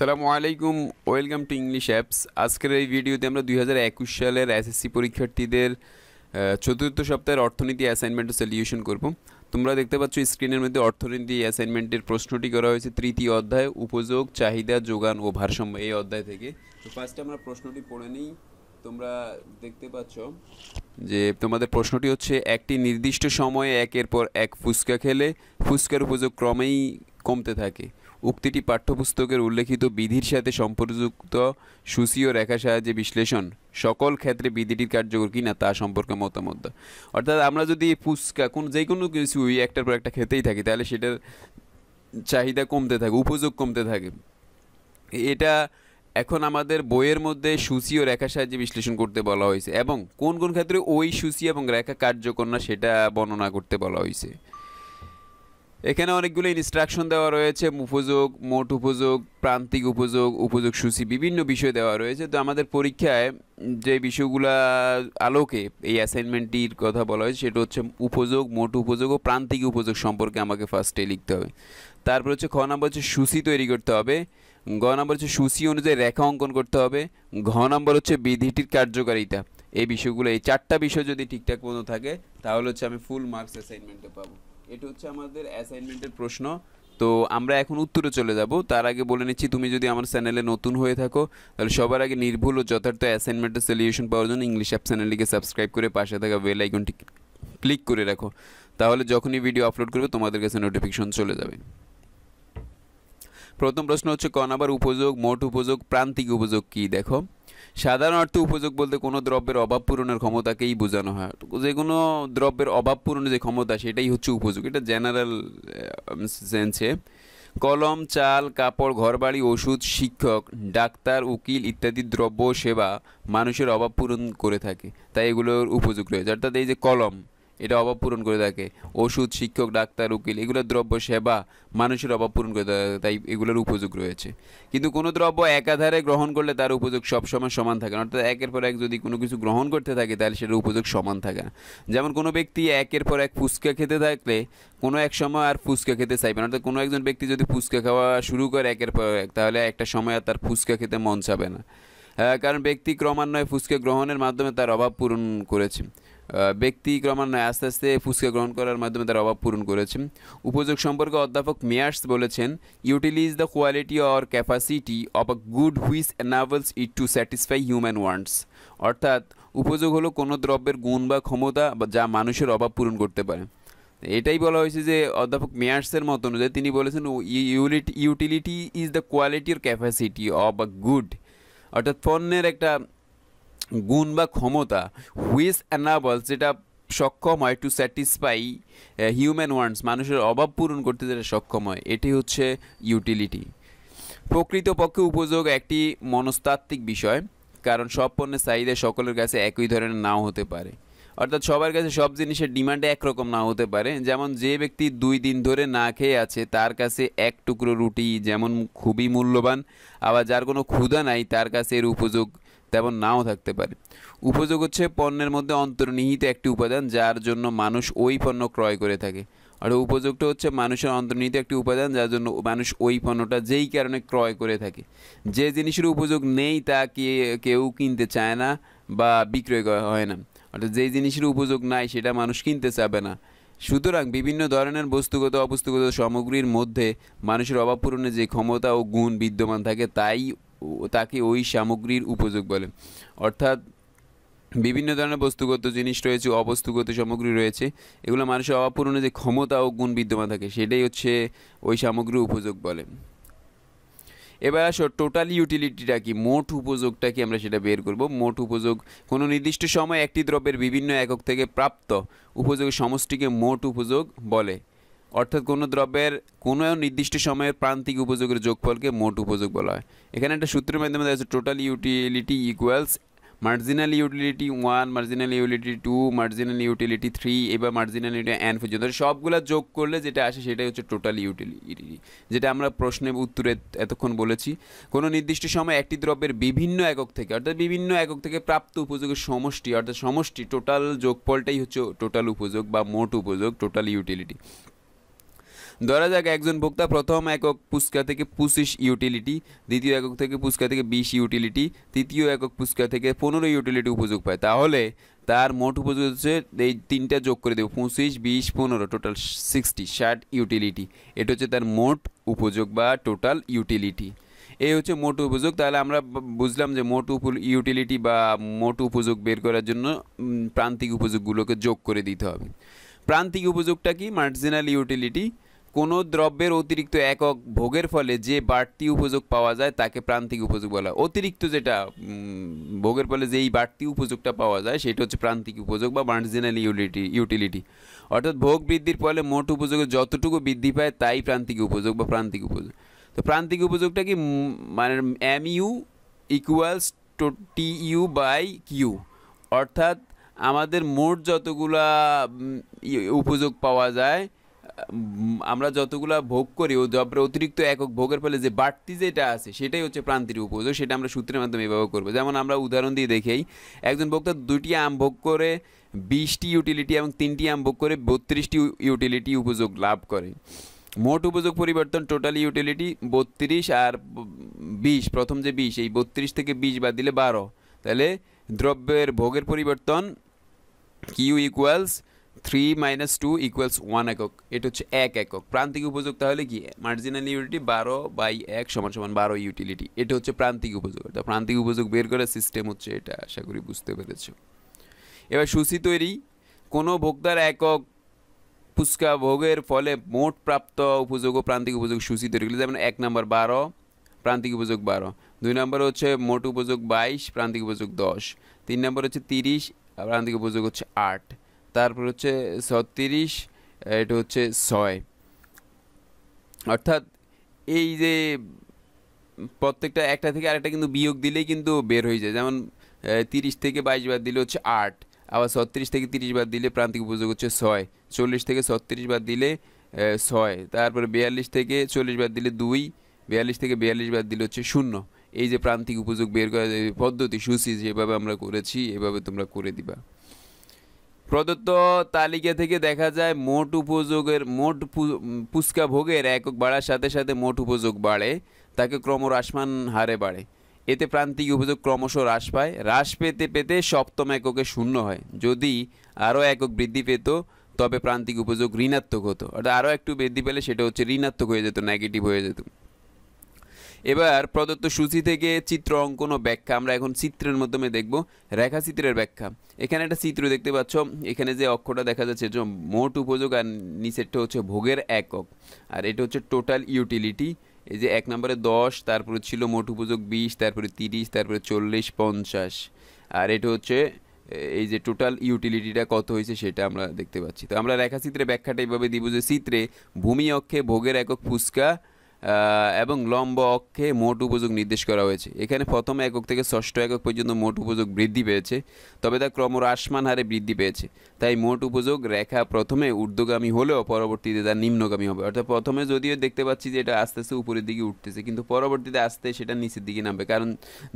সালামু আলাইকুম welcome to English apps আজকের এই ভিডিওতে আমরা দুই সালের এসএসসি পরীক্ষার্থীদের চতুর্থ সপ্তাহের অর্থনীতি অ্যাসাইনমেন্টের সলিউশন করব তোমরা দেখতে পাচ্ছ স্ক্রিনের মধ্যে অর্থনীতি অ্যাসাইনমেন্টের প্রশ্নটি করা হয়েছে তৃতীয় অধ্যায় উপযোগ চাহিদা যোগান ও ভারসাম্য এই অধ্যায় থেকে তো ফার্স্টে আমরা প্রশ্নটি পড়ে নিই তোমরা দেখতে পাচ্ছ যে তোমাদের প্রশ্নটি হচ্ছে একটি নির্দিষ্ট সময়ে একের পর এক ফুচকা খেলে ফুচকার উপযোগ ক্রমেই কমতে থাকে উক্তিটি পাঠ্যপুস্তকের উল্লেখিত বিধির সাথে সম্পর্যুক্ত ও রেখা সাহায্যে বিশ্লেষণ সকল ক্ষেত্রে বিধিটির কার্যকর কিনা তা সম্পর্কে মতামত অর্থাৎ আমরা যদি ফুচকা কোন যে কোনো কিছু একটার পর একটা খেতেই থাকি তাহলে সেটার চাহিদা কমতে থাকে উপযোগ কমতে থাকে এটা এখন আমাদের বইয়ের মধ্যে সুচি ও রেখা সাহায্যে বিশ্লেষণ করতে বলা হয়েছে এবং কোন কোন ক্ষেত্রে ওই সূচি এবং রেখা কার্যকর না সেটা বর্ণনা করতে বলা হয়েছে এখানে অনেকগুলো ইনস্ট্রাকশন দেওয়া রয়েছে উপযোগ মোট উপযোগ প্রান্তিক উপযোগ উপযোগ সূচি বিভিন্ন বিষয় দেওয়া রয়েছে তো আমাদের পরীক্ষায় যে বিষয়গুলো আলোকে এই অ্যাসাইনমেন্টটির কথা বলা হয়েছে সেটা হচ্ছে উপযোগ মোট উপযোগ ও প্রান্তিক উপযোগ সম্পর্কে আমাকে ফার্স্টে লিখতে হবে তারপর হচ্ছে খ নম্বর হচ্ছে সূচি তৈরি করতে হবে গ নম্বর হচ্ছে সূচি অনুযায়ী রেখা অঙ্কন করতে হবে ঘ নম্বর হচ্ছে বিধিটির কার্যকারিতা এই বিষয়গুলো এই চারটা বিষয় যদি ঠিকঠাক মতো থাকে তাহলে হচ্ছে আমি ফুল মার্কস অ্যাসাইনমেন্টটা পাবো এটা হচ্ছে আমাদের অ্যাসাইনমেন্টের প্রশ্ন তো আমরা এখন উত্তরে চলে যাব তার আগে বলে নিচ্ছি তুমি যদি আমার চ্যানেলে নতুন হয়ে থাকো তাহলে সবার আগে নির্ভুল ও যথার্থ অ্যাসাইনমেন্টের সলিউশন পাওয়ার জন্য ইংলিশ অ্যাপ চ্যানেলটিকে সাবস্ক্রাইব করে পাশে থাকা বেল আইকনটি ক্লিক করে রাখো তাহলে যখনই ভিডিও আপলোড করবে তোমাদের কাছে নোটিফিকেশন চলে যাবে প্রথম প্রশ্ন হচ্ছে ক নাম্বার উপযোগ মোট উপযোগ প্রান্তিক উপযোগ কি দেখো সাধারণ অর্থে উপযোগ বলতে কোনো দ্রব্যের অভাব পূরণের ক্ষমতাকেই বোঝানো হয় যে কোনো দ্রব্যের অভাব পূরণের যে ক্ষমতা সেটাই হচ্ছে উপযোগ এটা জেনারেল সেন্সে um, কলম চাল কাপড় ঘরবাড়ি ওষুধ শিক্ষক ডাক্তার উকিল ইত্যাদি দ্রব্য সেবা মানুষের অভাব পূরণ করে থাকে তাই এগুলোর উপযোগ রয়েছে অর্থাৎ এই যে কলম এটা অভাব পূরণ করে থাকে ওষুধ শিক্ষক ডাক্তার উকিল এগুলোর দ্রব্য সেবা মানুষের অভাব পূরণ করে থাকে তাই এগুলোর উপযোগ রয়েছে কিন্তু কোনো দ্রব্য একাধারে গ্রহণ করলে তার উপযোগ সবসময় সমান থাকে না অর্থাৎ একের পর এক যদি কোনো কিছু গ্রহণ করতে থাকে তাহলে সেটার উপযোগ সমান থাকে না যেমন কোনো ব্যক্তি একের পর এক ফুচকা খেতে থাকলে কোনো এক সময় আর ফুচকা খেতে চাইবে না অর্থাৎ কোনো একজন ব্যক্তি যদি ফুচকা খাওয়া শুরু করে একের পর এক তাহলে একটা সময় আর তার ফুচকা খেতে মন চাবে না কারণ ব্যক্তি ক্রমান্বয়ে ফুচকা গ্রহণের মাধ্যমে তার অভাব পূরণ করেছে ব্যক্তি ক্রমান্বয়ে আস্তে আস্তে ফুসকে গ্রহণ করার মাধ্যমে তার অভাব পূরণ করেছে উপযোগ সম্পর্কে অধ্যাপক মেয়ার্স বলেছেন utility is the quality or capacity of a good which enables it to satisfy human wants অর্থাৎ উপযোগ হলো কোনো দ্রব্যের গুণ বা ক্ষমতা যা মানুষের অভাব পূরণ করতে পারে এটাই বলা হয়েছে যে অধ্যাপক মেয়ার্সের মত অনুযায়ী তিনি বলেছেন ইউলিট utility is the quality or capacity of a good অর্থাৎ পণ্যের একটা গুণ বা ক্ষমতা হুইস অ্যানাবল যেটা সক্ষম হয় টু স্যাটিসফাই হিউম্যান ওয়ান্স মানুষের অভাব পূরণ করতে যেটা সক্ষম হয় এটি হচ্ছে ইউটিলিটি প্রকৃতপক্ষে উপযোগ একটি মনস্তাত্ত্বিক বিষয় কারণ সব পণ্যের চাহিদা সকলের কাছে একই ধরনের নাও হতে পারে অর্থাৎ সবার কাছে সব জিনিসের ডিমান্ড একরকম না হতে পারে যেমন যে ব্যক্তি দুই দিন ধরে না খেয়ে আছে তার কাছে এক টুকরো রুটি যেমন খুবই মূল্যবান আবার যার কোনো ক্ষুধা নাই তার কাছে এর উপযোগ তেমন নাও থাকতে পারে উপযোগ হচ্ছে পণ্যের মধ্যে অন্তর্নিহিত একটি উপাদান যার জন্য মানুষ ওই পণ্য ক্রয় করে থাকে আর উপযোগটা হচ্ছে মানুষের অন্তর্নিহিত একটি উপাদান যার জন্য মানুষ ওই পণ্যটা যেই কারণে ক্রয় করে থাকে যে জিনিসের উপযোগ নেই তা কে কেউ কিনতে চায় না বা বিক্রয় হয় না অর্থাৎ যেই জিনিসের উপযোগ নাই সেটা মানুষ কিনতে চাবে না সুতরাং বিভিন্ন ধরনের বস্তুগত অবস্তুগত সামগ্রীর মধ্যে মানুষের অভাব পূরণে যে ক্ষমতা ও গুণ বিদ্যমান থাকে তাই তাকে ওই সামগ্রীর উপযোগ বলে অর্থাৎ বিভিন্ন ধরনের বস্তুগত জিনিস রয়েছে অবস্তুগত সামগ্রী রয়েছে এগুলো মানুষের অপূরণে যে ক্ষমতা ও গুণ বিদ্যমান থাকে সেটাই হচ্ছে ওই সামগ্রী উপযোগ বলে এবার আসো টোটাল ইউটিলিটিটা কি মোট উপযোগটা কি আমরা সেটা বের করব মোট উপযোগ কোনো নির্দিষ্ট সময় একটি দ্রব্যের বিভিন্ন একক থেকে প্রাপ্ত উপযোগের সমষ্টিকে মোট উপযোগ বলে অর্থাৎ কোনো দ্রব্যের কোনো নির্দিষ্ট সময়ের প্রান্তিক উপযোগের যোগফলকে মোট উপযোগ বলা হয় এখানে একটা সূত্রের মাধ্যমে দেখা total utility equals marginal utility one marginal utility two marginal utility three এবার মার্জিনাল ইউটিলিটি অ্যান পর্যন্ত সবগুলো যোগ করলে যেটা আসে সেটাই হচ্ছে টোটাল ইউটিলিটি যেটা আমরা প্রশ্নে উত্তরে এতক্ষণ বলেছি কোনো নির্দিষ্ট সময় একটি দ্রব্যের বিভিন্ন একক থেকে অর্থাৎ বিভিন্ন একক থেকে প্রাপ্ত উপযোগের সমষ্টি অর্থাৎ সমষ্টি টোটাল যোগফলটাই হচ্ছে টোটাল উপযোগ বা মোট উপযোগ টোটাল ইউটিলিটি ধরা যাক একজন ভোক্তা প্রথম একক পুস্কা থেকে পঁচিশ ইউটিলিটি দ্বিতীয় একক থেকে পুস্কা থেকে বিশ ইউটিলিটি তৃতীয় একক পুস্কা থেকে পনেরো ইউটিলিটি উপযোগ পায় তাহলে তার মোট উপযোগ হচ্ছে এই তিনটা যোগ করে দেবো পঁচিশ বিশ পনেরো টোটাল সিক্সটি ষাট ইউটিলিটি এটা হচ্ছে তার মোট উপযোগ বা টোটাল ইউটিলিটি এই হচ্ছে মোট উপযোগ তাহলে আমরা বুঝলাম যে মোট উপ ইউটিলিটি বা মোট উপযোগ বের করার জন্য প্রান্তিক উপযোগগুলোকে যোগ করে দিতে হবে প্রান্তিক উপযোগটা কি মার্জিনাল ইউটিলিটি কোনো দ্রব্যের অতিরিক্ত একক ভোগের ফলে যে বাড়তি উপযোগ পাওয়া যায় তাকে প্রান্তিক উপযোগ বলা অতিরিক্ত যেটা ভোগের ফলে যেই বাড়তি উপযোগটা পাওয়া যায় সেটা হচ্ছে প্রান্তিক উপযোগ বা মার্জিনাল ইউটিলিটি ইউটিলিটি অর্থাৎ ভোগ বৃদ্ধির ফলে মোট উপযোগে যতটুকু বৃদ্ধি পায় তাই প্রান্তিক উপযোগ বা প্রান্তিক উপযোগ তো প্রান্তিক উপযোগটা কি মানে M U equals T U by Q অর্থাৎ আমাদের মোট যতগুলা উপযোগ পাওয়া যায় আমরা যতগুলা ভোগ করি ও জবরা অতিরিক্ত একক ভোগের ফলে যে বাড়তি যেটা আছে সেটাই হচ্ছে প্রান্তির উপজ সেটা আমরা সূত্রের মাধ্যমে ব্যবহার করবো যেমন আমরা উদাহরণ দিয়ে দেখেই একজন ভোক্তা দুটি আম ভোগ করে বিশটি ইউটিলিটি এবং তিনটি আম ভোগ করে বত্রিশটি ইউটিলিটি উপযোগ লাভ করে মোট উপযোগ পরিবর্তন টোটাল ইউটিলিটি বত্রিশ আর বিশ প্রথম যে বিশ এই বত্রিশ থেকে বিশ বাদ দিলে বারো তাহলে দ্রব্যের ভোগের পরিবর্তন Q equals three minus two equals one একক এটা হচ্ছে এক একক প্রান্তিক উপযোগ তাহলে কি মার্জিনাল ইউনিটি বারো বাই এক সমান সমান বারো ইউটিলিটি এটা হচ্ছে প্রান্তিক উপযোগ অর্থাৎ প্রান্তিক উপযোগ বের করার সিস্টেম হচ্ছে এটা আশা করি বুঝতে পেরেছ এবার সূচি তৈরি কোনো ভোক্তার একক ফুচকা ভোগের ফলে মোট প্রাপ্ত উপযোগ ও প্রান্তিক উপযোগ সূচি তৈরি করলে যেমন এক নম্বর বারো প্রান্তিক উপযোগ বারো দুই নম্বর হচ্ছে মোট উপযোগ বাইশ প্রান্তিক উপযোগ দশ তিন নম্বর হচ্ছে তিরিশ প্রান্তিক উপযোগ হচ্ছে আট তারপর হচ্ছে ছত্রিশ এটা হচ্ছে ছয় অর্থাৎ এই যে প্রত্যেকটা একটা থেকে আরেকটা কিন্তু বিয়োগ দিলেই কিন্তু বের হয়ে যায় যেমন তিরিশ থেকে বাইশ বার দিলে হচ্ছে আট আবার ছত্রিশ থেকে তিরিশ বার দিলে প্রান্তিক উপযোগ হচ্ছে ছয় চল্লিশ থেকে ছত্রিশ বার দিলে ছয় তারপরে বিয়াল্লিশ থেকে চল্লিশ বার দিলে দুই বিয়াল্লিশ থেকে বিয়াল্লিশ বার দিলে হচ্ছে শূন্য এই যে প্রান্তিক উপযোগ বের করা পদ্ধতি সুচি যেভাবে আমরা করেছি এভাবে তোমরা করে দিবা প্রদত্ত তালিকা থেকে দেখা যায় মোট উপযোগের মোট পুচকা ভোগের একক বাড়ার সাথে সাথে মোট উপযোগ বাড়ে তাকে ক্রমহ্রাসমান হারে বাড়ে এতে প্রান্তিক উপযোগ ক্রমশ হ্রাস পায় হ্রাস পেতে পেতে সপ্তম এককে শূন্য হয় যদি আরও একক বৃদ্ধি পেত তবে প্রান্তিক উপযোগ ঋণাত্মক হতো অর্থাৎ আরও একটু বৃদ্ধি পেলে সেটা হচ্ছে ঋণাত্মক হয়ে যেত নেগেটিভ হয়ে যেত এবার প্রদত্ত সূচি থেকে চিত্র অঙ্কন ও ব্যাখ্যা আমরা এখন চিত্রের মাধ্যমে দেখব রেখাচিত্রের ব্যাখ্যা এখানে একটা চিত্র দেখতে পাচ্ছ এখানে যে অক্ষটা দেখা যাচ্ছে যে মোট উপযোগ আর নিচেরটা হচ্ছে ভোগের একক আর এটা হচ্ছে টোটাল ইউটিলিটি এই যে এক নম্বরে দশ তারপরে ছিল মোট উপযোগ বিশ তারপরে তিরিশ তারপরে চল্লিশ পঞ্চাশ আর এটা হচ্ছে এই যে টোটাল ইউটিলিটিটা কত হয়েছে সেটা আমরা দেখতে পাচ্ছি তো আমরা রেখাচিত্রে ব্যাখ্যাটা এইভাবে দিব যে চিত্রে ভূমি অক্ষে ভোগের একক ফুচকা এবং লম্ব অক্ষে মোট উপযোগ নির্দেশ করা হয়েছে এখানে প্রথম একক থেকে ষষ্ঠ একক পর্যন্ত মোট উপযোগ বৃদ্ধি পেয়েছে তবে তা ক্রমহ্রাসমান হারে বৃদ্ধি পেয়েছে তাই মোট উপযোগ রেখা প্রথমে ঊর্ধ্বগামী হলেও পরবর্তীতে তা নিম্নগামী হবে অর্থাৎ প্রথমে যদিও দেখতে পাচ্ছি যে এটা আস্তে আস্তে উপরের দিকে উঠতেছে কিন্তু পরবর্তীতে আস্তে সেটা নিচের দিকে নামবে কারণ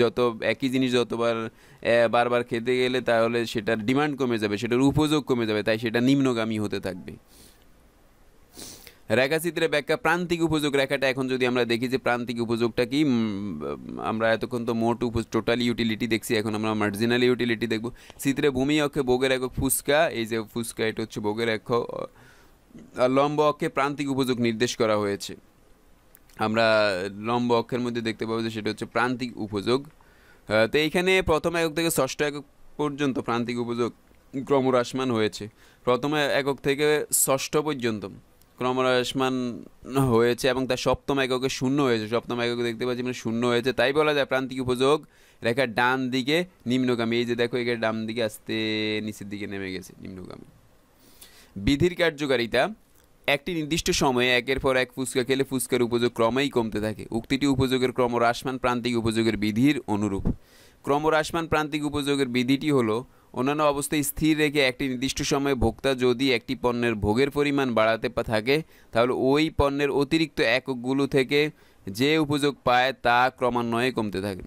যত একই জিনিস যতবার বারবার খেতে গেলে তাহলে সেটার ডিমান্ড কমে যাবে সেটার উপযোগ কমে যাবে তাই সেটা নিম্নগামী হতে থাকবে রেখাচিত্রের ব্যাখ্যা প্রান্তিক উপযোগ রেখাটা এখন যদি আমরা দেখি যে প্রান্তিক উপযোগটা কি আমরা এতক্ষণ তো মোট উপ টোটাল ইউটিলিটি দেখছি এখন আমরা মার্জিনাল ইউটিলিটি দেখব চিত্রে ভূমি অক্ষে বোগের একক ফুসকা এই যে ফুসকা এটা হচ্ছে বোগের অক্ষ লম্ব অক্ষে প্রান্তিক উপযোগ নির্দেশ করা হয়েছে আমরা লম্ব অক্ষের মধ্যে দেখতে পাবো যে সেটা হচ্ছে প্রান্তিক উপযোগ তো এইখানে প্রথম একক থেকে ষষ্ঠ একক পর্যন্ত প্রান্তিক উপযোগ ক্রমহ্রাসমান হয়েছে প্রথমে একক থেকে ষষ্ঠ পর্যন্ত ক্রমহ্রাসমান হয়েছে এবং তার সপ্তম এককে শূন্য হয়েছে সপ্তম এককে দেখতে পাচ্ছি মানে শূন্য হয়েছে তাই বলা যায় প্রান্তিক উপযোগ রেখার ডান দিকে নিম্নগামী এই যে দেখো এখানে ডান দিকে আস্তে নিচের দিকে নেমে গেছে নিম্নগামী বিধির কার্যকারিতা একটি নির্দিষ্ট সময়ে একের পর এক ফুচকা খেলে ফুচকার উপযোগ ক্রমেই কমতে থাকে উক্তিটি উপযোগের ক্রমহ্রাসমান প্রান্তিক উপযোগের বিধির অনুরূপ ক্রমহ্রাসমান প্রান্তিক উপযোগের বিধিটি হলো অন্যান্য অবস্থায় স্থির রেখে একটি নির্দিষ্ট সময়ে ভোক্তা যদি একটি পণ্যের ভোগের পরিমাণ বাড়াতে থাকে তাহলে ওই পণ্যের অতিরিক্ত এককগুলো থেকে যে উপযোগ পায় তা ক্রমান্বয়ে কমতে থাকে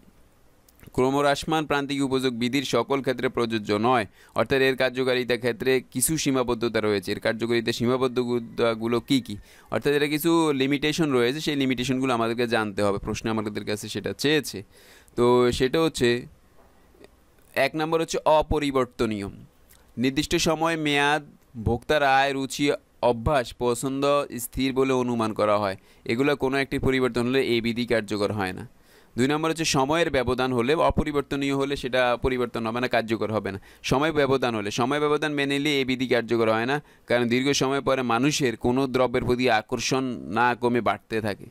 ক্রমহ্রাসমান প্রান্তিক উপযোগ বিধির সকল ক্ষেত্রে প্রযোজ্য নয় অর্থাৎ এর কার্যকারিতা ক্ষেত্রে কিছু সীমাবদ্ধতা রয়েছে এর কার্যকারিতা সীমাবদ্ধতাগুলো কী কী অর্থাৎ এটা কিছু লিমিটেশন রয়েছে সেই লিমিটেশনগুলো আমাদেরকে জানতে হবে প্রশ্ন আমাদের কাছে সেটা চেয়েছে তো সেটা হচ্ছে এক নম্বর হচ্ছে অপরিবর্তনীয় নির্দিষ্ট সময় মেয়াদ ভোক্তার আয় রুচি অভ্যাস পছন্দ স্থির বলে অনুমান করা হয় এগুলো কোনো একটি পরিবর্তন হলে এই বিধি কার্যকর হয় না দুই নম্বর হচ্ছে সময়ের ব্যবধান হলে অপরিবর্তনীয় হলে সেটা পরিবর্তন হবে না কার্যকর হবে না সময় ব্যবধান হলে সময় ব্যবধান মেনে নিলে এই বিধি কার্যকর হয় না কারণ দীর্ঘ সময় পরে মানুষের কোনো দ্রব্যের প্রতি আকর্ষণ না কমে বাড়তে থাকে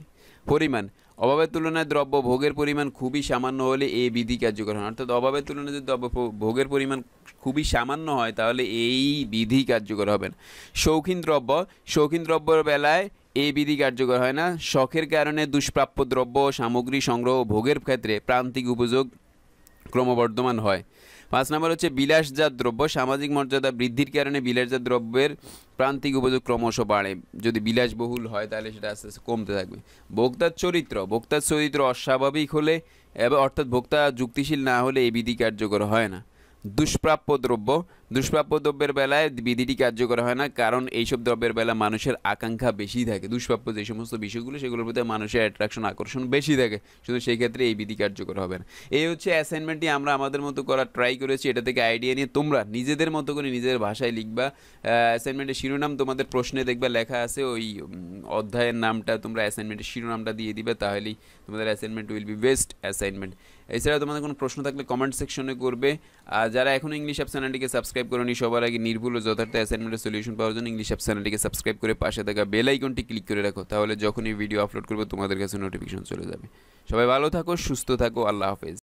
পরিমাণ অভাবের তুলনায় দ্রব্য ভোগের পরিমাণ খুবই সামান্য হলে এই বিধি কার্যকর হয় অর্থাৎ অভাবের তুলনায় যদি দ্রব্য ভোগের পরিমাণ খুবই সামান্য হয় তাহলে এই বিধি কার্যকর হবে না শৌখিন দ্রব্য শৌখিন দ্রব্যের বেলায় এই বিধি কার্যকর হয় না শখের কারণে দুষ্প্রাপ্য দ্রব্য সামগ্রী সংগ্রহ ভোগের ক্ষেত্রে প্রান্তিক উপযোগ ক্রমবর্ধমান হয় পাঁচ নম্বর হচ্ছে বিলাসজাত দ্রব্য সামাজিক মর্যাদা বৃদ্ধির কারণে বিলাসজাত দ্রব্যের প্রান্তিক উপযোগ ক্রমশ বাড়ে যদি বিলাসবহুল হয় তাহলে সেটা আস্তে আস্তে কমতে থাকবে ভোক্তার চরিত্র ভোক্তার চরিত্র অস্বাভাবিক হলে অর্থাৎ ভোক্তা যুক্তিশীল না হলে এই বিধি কার্যকর হয় না দুষ্প্রাপ্য দ্রব্য দুষ্প্রাপ্য দ্রব্যের বেলায় বিধিটি কার্যকর হয় না কারণ এইসব দ্রব্যের বেলা মানুষের আকাঙ্ক্ষা বেশি থাকে দুষ্প্রাপ্য যে সমস্ত বিষয়গুলো সেগুলোর প্রতি মানুষের অ্যাট্রাকশন আকর্ষণ বেশি থাকে শুধু সেই ক্ষেত্রে এই বিধি কার্যকর হবে না এই হচ্ছে অ্যাসাইনমেন্টটি আমরা আমাদের মতো করার ট্রাই করেছি এটা থেকে আইডিয়া নিয়ে তোমরা নিজেদের মতো করে নিজের ভাষায় লিখবা অ্যাসাইনমেন্টের শিরোনাম তোমাদের প্রশ্নে দেখবা লেখা আছে ওই অধ্যায়ের নামটা তোমরা অ্যাসাইনমেন্টের শিরোনামটা দিয়ে দিবে তাহলেই তোমাদের assignment will be best assignment এছাড়া তোমাদের কোনো প্রশ্ন থাকলে কমেন্ট সেকশনে করবে আর যারা এখন ইংলিশ অ্যাপ চ্যানেলটিকে সাবস্ক্রাইব সাবস্ক্রাইব করুন সবার আগে নির্ভুল ও যথার্থ অ্যাসাইনমেন্টের সলিউশন পাওয়ার জন্য ইংলিশ অ্যাপ চ্যানেলটিকে সাবস্ক্রাইব করে পাশে থাকা বেল আইকনটি ক্লিক করে রাখো তাহলে যখনই ভিডিও আপলোড করবো তোমাদের কাছে নোটিফিকেশন চলে যাবে সবাই ভালো থাকো সুস্থ থাকো আল্লাহ হাফেজ